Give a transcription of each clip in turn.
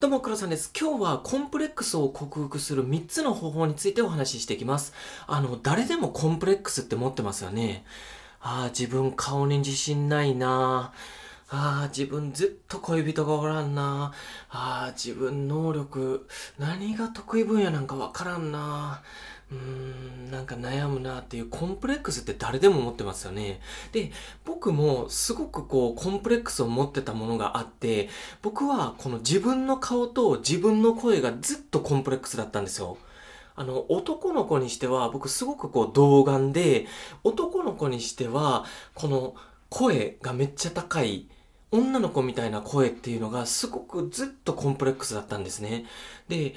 どうも、黒さんです。今日はコンプレックスを克服する3つの方法についてお話ししていきます。あの、誰でもコンプレックスって持ってますよね。ああ、自分顔に自信ないなああ、自分ずっと恋人がおらんなああ、自分能力、何が得意分野なんかわからんなうんなんか悩むなっていうコンプレックスって誰でも持ってますよね。で、僕もすごくこうコンプレックスを持ってたものがあって、僕はこの自分の顔と自分の声がずっとコンプレックスだったんですよ。あの、男の子にしては僕すごくこう童顔で、男の子にしてはこの声がめっちゃ高い。女の子みたいな声っていうのがすごくずっとコンプレックスだったんですね。で、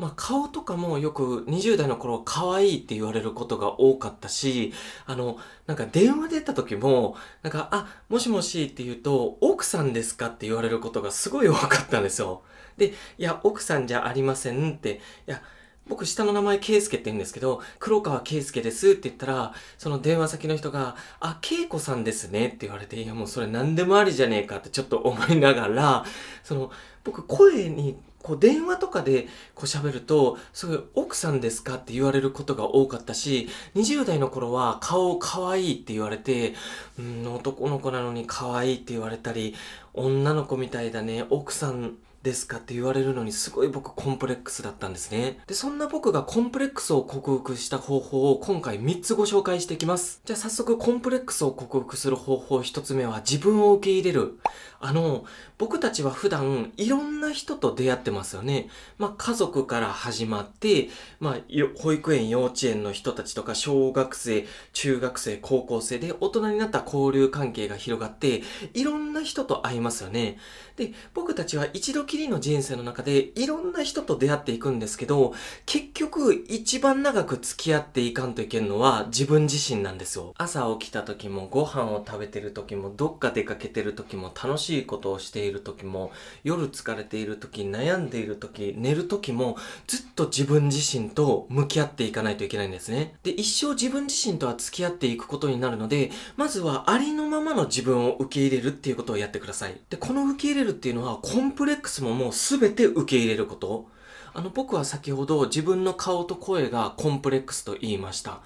まあ、顔とかもよく20代の頃可愛いって言われることが多かったし、あの、なんか電話出た時も、なんか、あ、もしもしって言うと、奥さんですかって言われることがすごい多かったんですよ。で、いや、奥さんじゃありませんって、いや、僕下の名前圭介って言うんですけど、黒川圭介ですって言ったら、その電話先の人が、あ、恵子さんですねって言われて、いやもうそれ何でもありじゃねえかってちょっと思いながら、その、僕声にこう電話とかでこう喋ると、すごい奥さんですかって言われることが多かったし、20代の頃は顔可愛いって言われて、うん、男の子なのに可愛いって言われたり、女の子みたいだね、奥さん、ですかって言われるのにすごい僕コンプレックスだったんですね。で、そんな僕がコンプレックスを克服した方法を今回3つご紹介していきます。じゃあ早速コンプレックスを克服する方法1つ目は自分を受け入れる。あの、僕たちは普段いろんな人と出会ってますよね。まあ家族から始まって、まあ保育園、幼稚園の人たちとか小学生、中学生、高校生で大人になった交流関係が広がって、いろんな人と会いますよね。で、僕たちは一度きりの人生の中でいろんな人と出会っていくんですけど、結局一番長く付き合っていかんといけんのは自分自身なんですよ。朝起きた時もご飯を食べてる時もどっか出かけてる時も楽しいことをしている時も夜疲れている時悩んでいる時寝る時もずっと自分自身と向き合っていかないといけないんですね。で、一生自分自身とは付き合っていくことになるので、まずはありのままの自分を受け入れるっていうことをやってください。で、この受け入れるっていうのはコンプレックス質問も全て受け入れること。あの、僕は先ほど自分の顔と声がコンプレックスと言いました。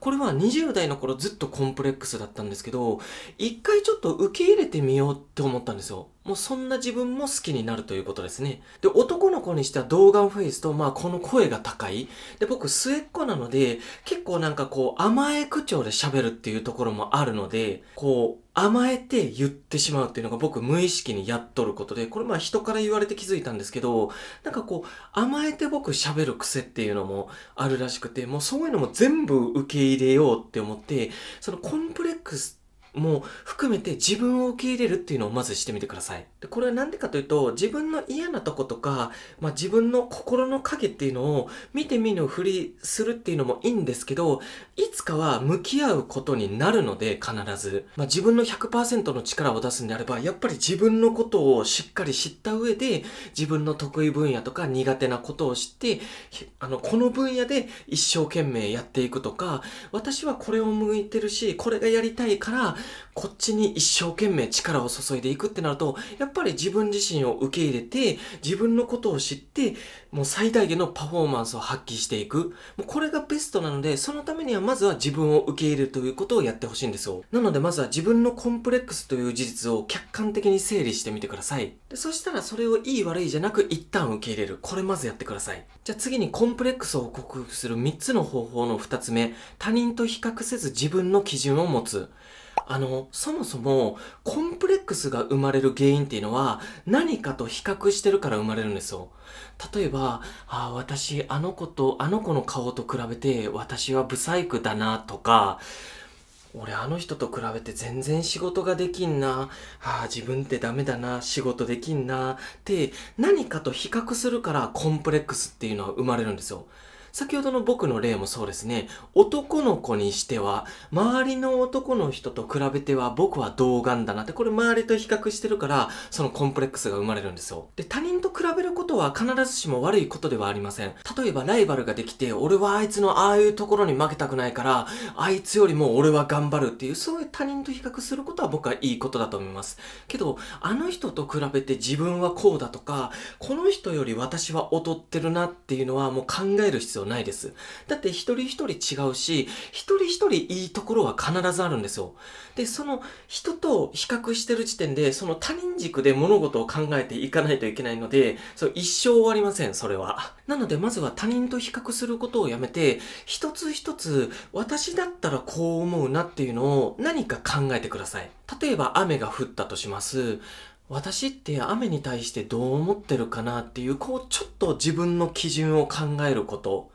これは20代の頃ずっとコンプレックスだったんですけど、一回ちょっと受け入れてみようって思ったんですよ。もうそんな自分も好きになるということですね。で、男の子にしては画のフェイスと、まあこの声が高い。で、僕末っ子なので、結構なんかこう甘え口調で喋るっていうところもあるので、こう甘えて言ってしまうっていうのが僕無意識にやっとることで、これまあ人から言われて気づいたんですけど、なんかこう甘えて僕喋る癖っていうのもあるらしくて、もうそういうのも全部受け入れ入れようって思って、そのコンプレックスも含めて自分を受け入れるっていうのをまずしてみてください。でこれは何でかというと、自分の嫌なとことか、まあ、自分の心の影っていうのを見て見ぬふりするっていうのもいいんですけど、いつかは向き合うことになるので必ず、まあ、自分の100%の力を出すんであれば、やっぱり自分のことをしっかり知った上で、自分の得意分野とか苦手なことを知って、あの、この分野で一生懸命やっていくとか、私はこれを向いてるし、これがやりたいから、こっちに一生懸命力を注いでいくってなると、やっぱり自分自身を受け入れて、自分のことを知って、もう最大限のパフォーマンスを発揮していく。もうこれがベストなので、そのためにはまずは自分を受け入れるということをやってほしいんですよ。なのでまずは自分のコンプレックスという事実を客観的に整理してみてください。でそしたらそれをいい悪いじゃなく一旦受け入れる。これまずやってください。じゃあ次にコンプレックスを克服する3つの方法の2つ目。他人と比較せず自分の基準を持つ。あの、そもそも、コンプレックスが生まれる原因っていうのは、何かと比較してるから生まれるんですよ。例えば、ああ、私、あの子と、あの子の顔と比べて、私は不細工だな、とか、俺あの人と比べて全然仕事ができんな。ああ、自分ってダメだな。仕事できんな。って何かと比較するからコンプレックスっていうのは生まれるんですよ。先ほどの僕の例もそうですね。男の子にしては、周りの男の人と比べては僕は童顔だなって、これ周りと比較してるから、そのコンプレックスが生まれるんですよ。で、他人と比べることは必ずしも悪いことではありません。例えばライバルができて、俺はあいつのああいうところに負けたくないから、あいつよりも俺は頑張るっていう、そういう他人と比較することは僕はいいことだと思います。けど、あの人と比べて自分はこうだとか、この人より私は劣ってるなっていうのはもう考える必要要ないです。だって一人一人違うし、一人一人いいところは必ずあるんですよ。で、その人と比較してる時点で、その他人軸で物事を考えていかないといけないので、そう一生終わりません、それは。なので、まずは他人と比較することをやめて、一つ一つ私だったらこう思うなっていうのを何か考えてください。例えば雨が降ったとします。私って雨に対してどう思ってるかなっていうこうちょっと自分の基準を考えること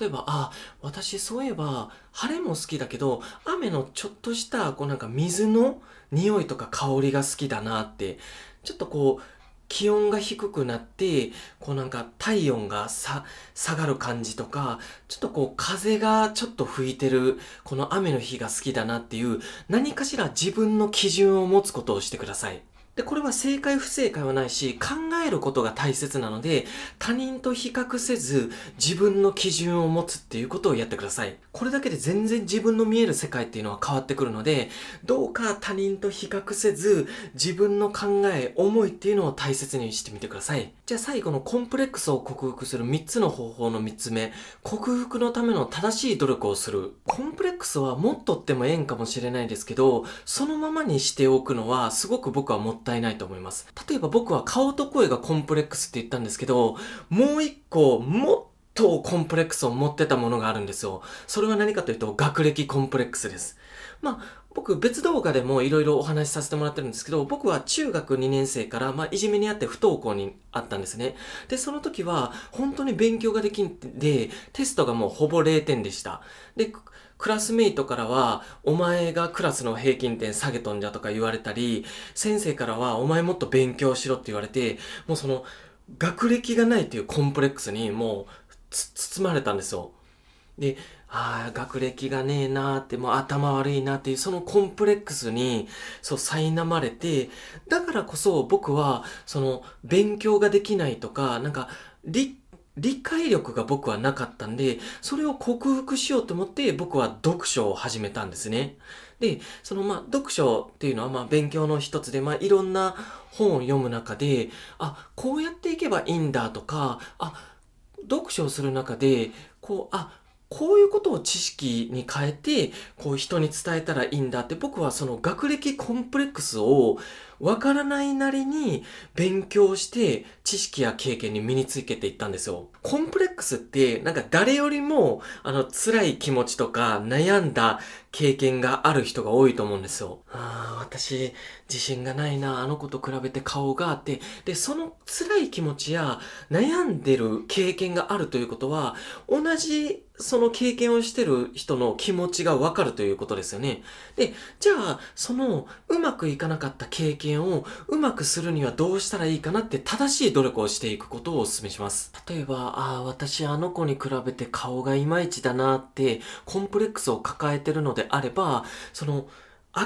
例えばあ私そういえば晴れも好きだけど雨のちょっとしたこうなんか水の匂いとか香りが好きだなってちょっとこう気温が低くなってこうなんか体温がさ下がる感じとかちょっとこう風がちょっと吹いてるこの雨の日が好きだなっていう何かしら自分の基準を持つことをしてください。で、これは正解不正解はないし、考えることが大切なので、他人と比較せず、自分の基準を持つっていうことをやってください。これだけで全然自分の見える世界っていうのは変わってくるので、どうか他人と比較せず、自分の考え、思いっていうのを大切にしてみてください。じゃあ最後のコンプレックスを克服する3つの方法の3つ目、克服のための正しい努力をする。コンプレックスは持っとってもええんかもしれないですけど、そのままにしておくのはすごく僕はもっったいないと思います。例えば僕は顔と声がコンプレックスって言ったんですけど、もう一個、もっとコンプレックスを持ってたものがあるんですよ。それは何かというと、学歴コンプレックスです。まあ、僕別動画でもいろいろお話しさせてもらってるんですけど、僕は中学2年生から、まあ、いじめにあって不登校にあったんですね。で、その時は本当に勉強ができんで、テストがもうほぼ0点でした。で、クラスメイトからは、お前がクラスの平均点下げとんじゃとか言われたり、先生からは、お前もっと勉強しろって言われて、もうその、学歴がないっていうコンプレックスにもう、包まれたんですよ。で、ああ、学歴がねえなーって、もう頭悪いなっていう、そのコンプレックスに、そう、苛まれて、だからこそ僕は、その、勉強ができないとか、なんか、立理解力が僕はなかったんで、それを克服しようと思って僕は読書を始めたんですね。で、そのまあ読書っていうのはまあ勉強の一つで、まあいろんな本を読む中で、あ、こうやっていけばいいんだとか、あ、読書をする中で、こう、あ、こういうことを知識に変えて、こう人に伝えたらいいんだって僕はその学歴コンプレックスをわからないなりに勉強して知識や経験に身につけていったんですよ。コンプレックスってなんか誰よりもあの辛い気持ちとか悩んだ経験がある人が多いと思うんですよ。ああ、私自信がないな、あの子と比べて顔があって、で、その辛い気持ちや悩んでる経験があるということは、同じその経験をしてる人の気持ちがわかるということですよね。で、じゃあ、そのうまくいかなかった経験験をうまくするにはどうしたらいいかなって正しい努力をしていくことをお勧めします。例えば、ああ、私あの子に比べて顔がいまいちだなってコンプレックスを抱えてるのであれば、その、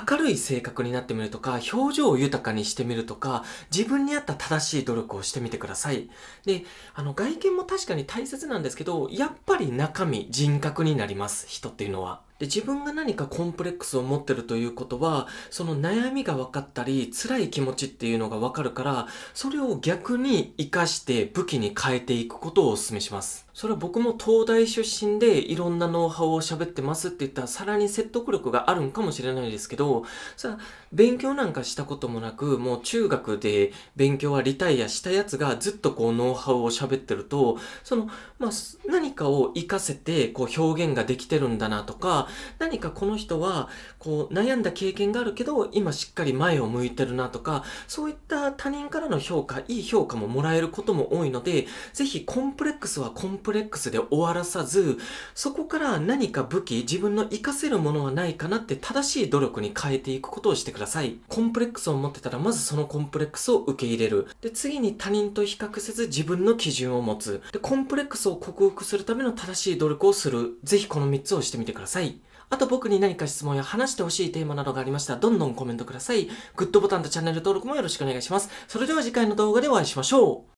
明るい性格になってみるとか、表情を豊かにしてみるとか、自分に合った正しい努力をしてみてください。で、あの、外見も確かに大切なんですけど、やっぱり中身、人格になります、人っていうのは。で自分が何かコンプレックスを持ってるということはその悩みが分かったり辛い気持ちっていうのが分かるからそれを逆に活かして武器に変えていくことをお勧めしますそれは僕も東大出身でいろんなノウハウを喋ってますって言ったらさらに説得力があるんかもしれないですけどさ勉強なんかしたこともなくもう中学で勉強はリタイアしたやつがずっとこうノウハウを喋ってるとその、まあ、何かを活かせてこう表現ができてるんだなとか何かこの人はこう悩んだ経験があるけど今しっかり前を向いてるなとかそういった他人からの評価いい評価ももらえることも多いのでぜひコンプレックスはコンプレックスで終わらさずそこから何か武器自分の活かせるものはないかなって正しい努力に変えていくことをしてくださいコンプレックスを持ってたらまずそのコンプレックスを受け入れるで次に他人と比較せず自分の基準を持つでコンプレックスを克服するための正しい努力をするぜひこの3つをしてみてくださいあと僕に何か質問や話してほしいテーマなどがありましたら、どんどんコメントください。グッドボタンとチャンネル登録もよろしくお願いします。それでは次回の動画でお会いしましょう。